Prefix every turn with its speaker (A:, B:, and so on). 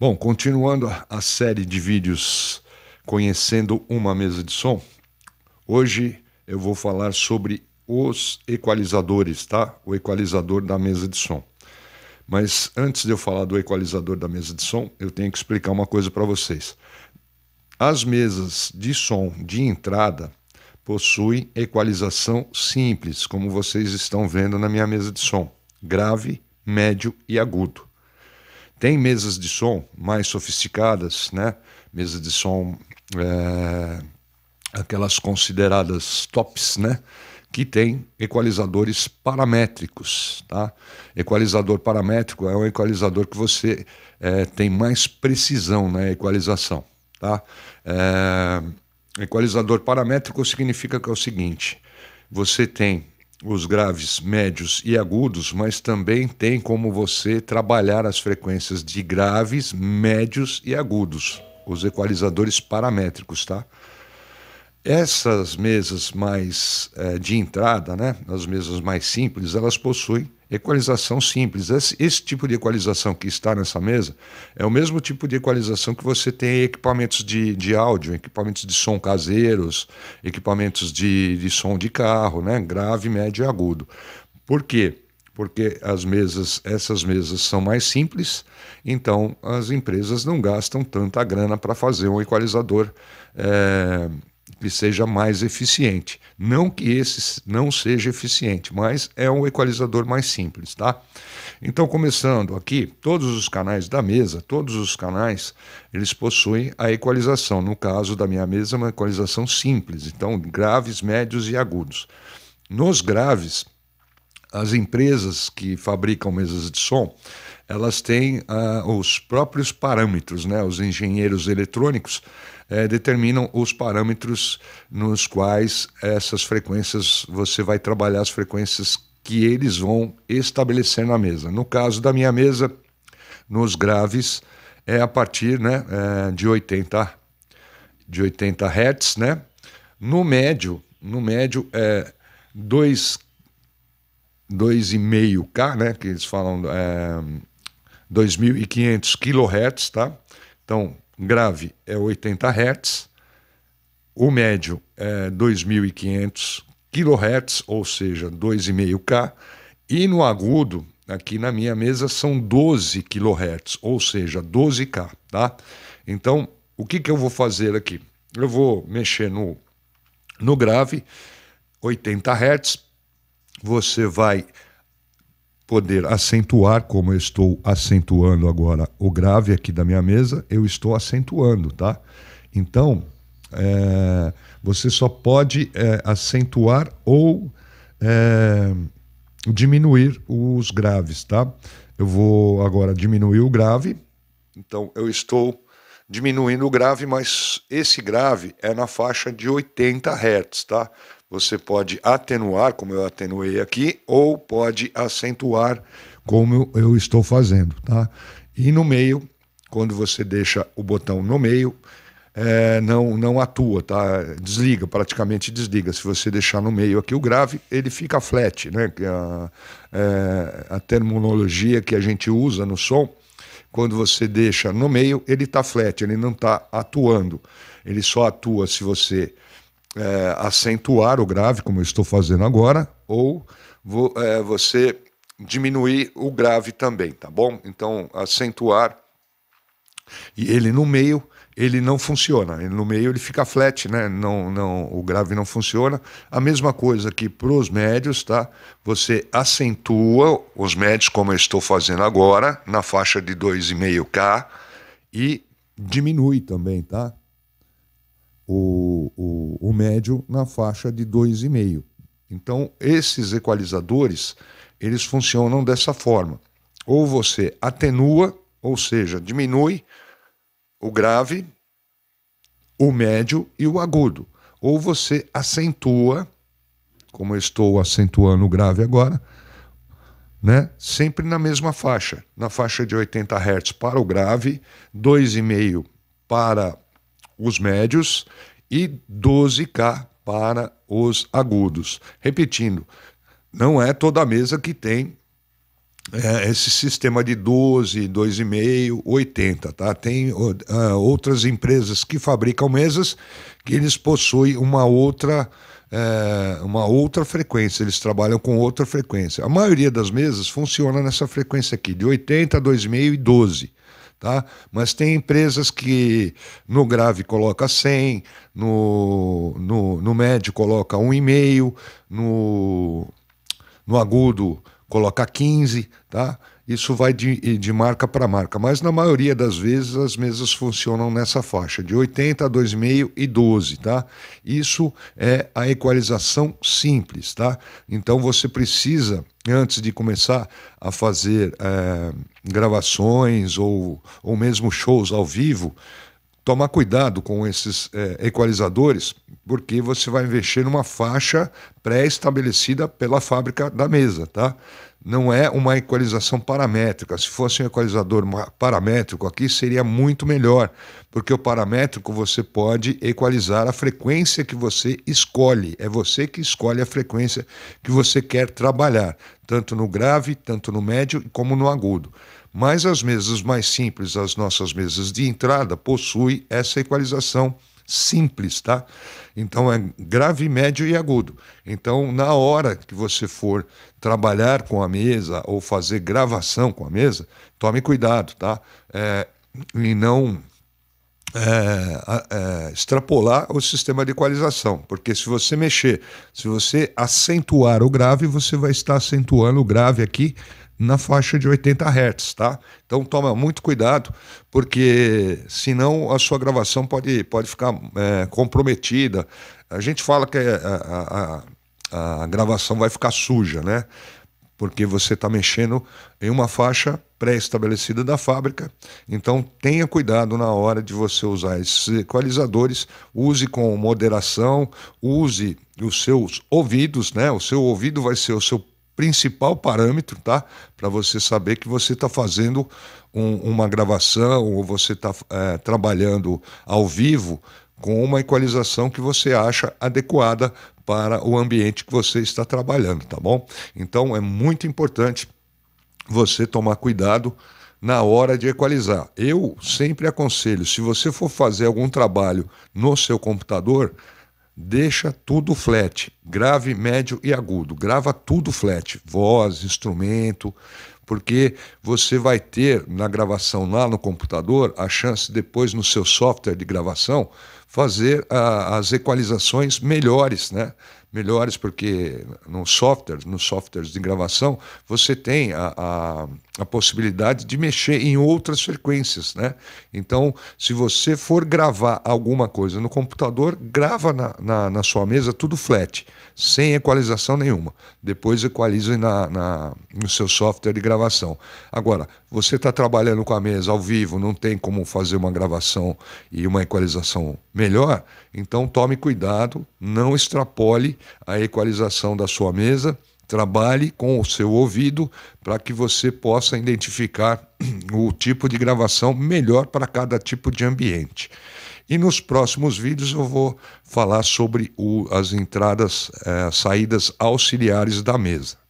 A: Bom, continuando a série de vídeos conhecendo uma mesa de som, hoje eu vou falar sobre os equalizadores, tá? O equalizador da mesa de som. Mas antes de eu falar do equalizador da mesa de som, eu tenho que explicar uma coisa para vocês. As mesas de som de entrada possuem equalização simples, como vocês estão vendo na minha mesa de som: grave, médio e agudo. Tem mesas de som mais sofisticadas, né? Mesas de som, é, aquelas consideradas tops, né? Que tem equalizadores paramétricos, tá? Equalizador paramétrico é um equalizador que você é, tem mais precisão na equalização, tá? É, equalizador paramétrico significa que é o seguinte: você tem os graves, médios e agudos, mas também tem como você trabalhar as frequências de graves, médios e agudos, os equalizadores paramétricos, tá? Essas mesas mais é, de entrada, né, as mesas mais simples, elas possuem Equalização simples. Esse, esse, tipo de equalização que está nessa mesa é o mesmo tipo de equalização que você tem em equipamentos de, de áudio, equipamentos de som caseiros, equipamentos de, de som de carro, né? grave, médio e agudo. Por quê? Porque as mesas, essas mesas são mais simples, então as empresas não gastam tanta grana para fazer um equalizador. É que seja mais eficiente. Não que esse não seja eficiente, mas é um equalizador mais simples, tá? Então, começando aqui, todos os canais da mesa, todos os canais, eles possuem a equalização. No caso da minha mesa, é uma equalização simples, então graves, médios e agudos. Nos graves, as empresas que fabricam mesas de som, elas têm uh, os próprios parâmetros, né? Os engenheiros eletrônicos eh, determinam os parâmetros nos quais essas frequências você vai trabalhar as frequências que eles vão estabelecer na mesa. No caso da minha mesa, nos graves é a partir, né, é, de 80 de 80 Hz, né? No médio, no médio é 2 2,5K, né? Que eles falam é, 2.500 kHz, tá? Então, grave é 80 Hz, o médio é 2.500 kHz, ou seja, 2,5K, e no agudo, aqui na minha mesa, são 12 kHz, ou seja, 12K, tá? Então, o que, que eu vou fazer aqui? Eu vou mexer no, no grave, 80 Hz, você vai poder acentuar, como eu estou acentuando agora o grave aqui da minha mesa, eu estou acentuando, tá? Então, é, você só pode é, acentuar ou é, diminuir os graves, tá? Eu vou agora diminuir o grave, então eu estou diminuindo o grave, mas esse grave é na faixa de 80 Hz, tá? Você pode atenuar, como eu atenuei aqui, ou pode acentuar, como eu estou fazendo, tá? E no meio, quando você deixa o botão no meio, é, não, não atua, tá? Desliga, praticamente desliga. Se você deixar no meio aqui o grave, ele fica flat, né? É a, é, a terminologia que a gente usa no som quando você deixa no meio, ele está flat, ele não está atuando. Ele só atua se você é, acentuar o grave, como eu estou fazendo agora, ou vo, é, você diminuir o grave também, tá bom? Então, acentuar e ele no meio ele não funciona. Ele, no meio ele fica flat, né? Não, não, o grave não funciona. A mesma coisa que para os médios, tá? Você acentua os médios, como eu estou fazendo agora, na faixa de 2,5K e diminui também, tá? O, o, o médio na faixa de 2,5. Então, esses equalizadores, eles funcionam dessa forma. Ou você atenua, ou seja, diminui o grave o médio e o agudo. Ou você acentua, como eu estou acentuando o grave agora, né? sempre na mesma faixa, na faixa de 80 Hz para o grave, 2,5 para os médios e 12K para os agudos. Repetindo, não é toda mesa que tem é, esse sistema de 12, 2,5, 80, tá? Tem uh, outras empresas que fabricam mesas que eles possuem uma outra é, uma outra frequência, eles trabalham com outra frequência. A maioria das mesas funciona nessa frequência aqui, de 80, 2,5 e 12. Tá? Mas tem empresas que no grave coloca 100, no, no, no médio coloca 1,5, no, no agudo colocar 15, tá? Isso vai de, de marca para marca, mas na maioria das vezes as mesas funcionam nessa faixa, de 80 a 2,5 e 12, tá? Isso é a equalização simples, tá? Então você precisa, antes de começar a fazer é, gravações ou, ou mesmo shows ao vivo, tomar cuidado com esses é, equalizadores, porque você vai investir numa faixa pré-estabelecida pela fábrica da mesa, tá? Não é uma equalização paramétrica. Se fosse um equalizador paramétrico aqui, seria muito melhor, porque o paramétrico você pode equalizar a frequência que você escolhe. É você que escolhe a frequência que você quer trabalhar, tanto no grave, tanto no médio como no agudo. Mas as mesas mais simples, as nossas mesas de entrada, possuem essa equalização simples, tá? Então é grave, médio e agudo. Então, na hora que você for trabalhar com a mesa ou fazer gravação com a mesa, tome cuidado, tá? É, e não é, é, extrapolar o sistema de equalização, porque se você mexer, se você acentuar o grave, você vai estar acentuando o grave aqui na faixa de 80 Hz, tá? Então toma muito cuidado, porque senão a sua gravação pode, pode ficar é, comprometida. A gente fala que é, a, a, a, gravação vai ficar suja, né? Porque você está mexendo em uma faixa pré-estabelecida da fábrica. Então tenha cuidado na hora de você usar esses equalizadores, use com moderação, use os seus ouvidos, né? O seu ouvido vai ser o seu principal parâmetro, tá? Para você saber que você está fazendo um, uma gravação ou você está é, trabalhando ao vivo com uma equalização que você acha adequada para o ambiente que você está trabalhando, tá bom? Então é muito importante você tomar cuidado na hora de equalizar. Eu sempre aconselho, se você for fazer algum trabalho no seu computador, Deixa tudo flat, grave, médio e agudo. Grava tudo flat, voz, instrumento, porque você vai ter na gravação lá no computador a chance depois no seu software de gravação fazer a, ah, as equalizações melhores, né? melhores, porque no softwares, nos softwares de gravação, você tem a, a, a, possibilidade de mexer em outras frequências. Né? Então, se você for gravar alguma coisa no computador, grava na, na, na sua mesa tudo flat, sem equalização nenhuma. Depois equalize na, na, no seu software de gravação. Agora, você está trabalhando com a mesa ao vivo, não tem como fazer uma gravação e uma equalização melhor, então tome cuidado, não extrapole a equalização da sua mesa, trabalhe com o seu ouvido para que você possa identificar o tipo de gravação melhor para cada tipo de ambiente. E nos próximos vídeos eu vou falar sobre o, as entradas, eh, saídas auxiliares da mesa.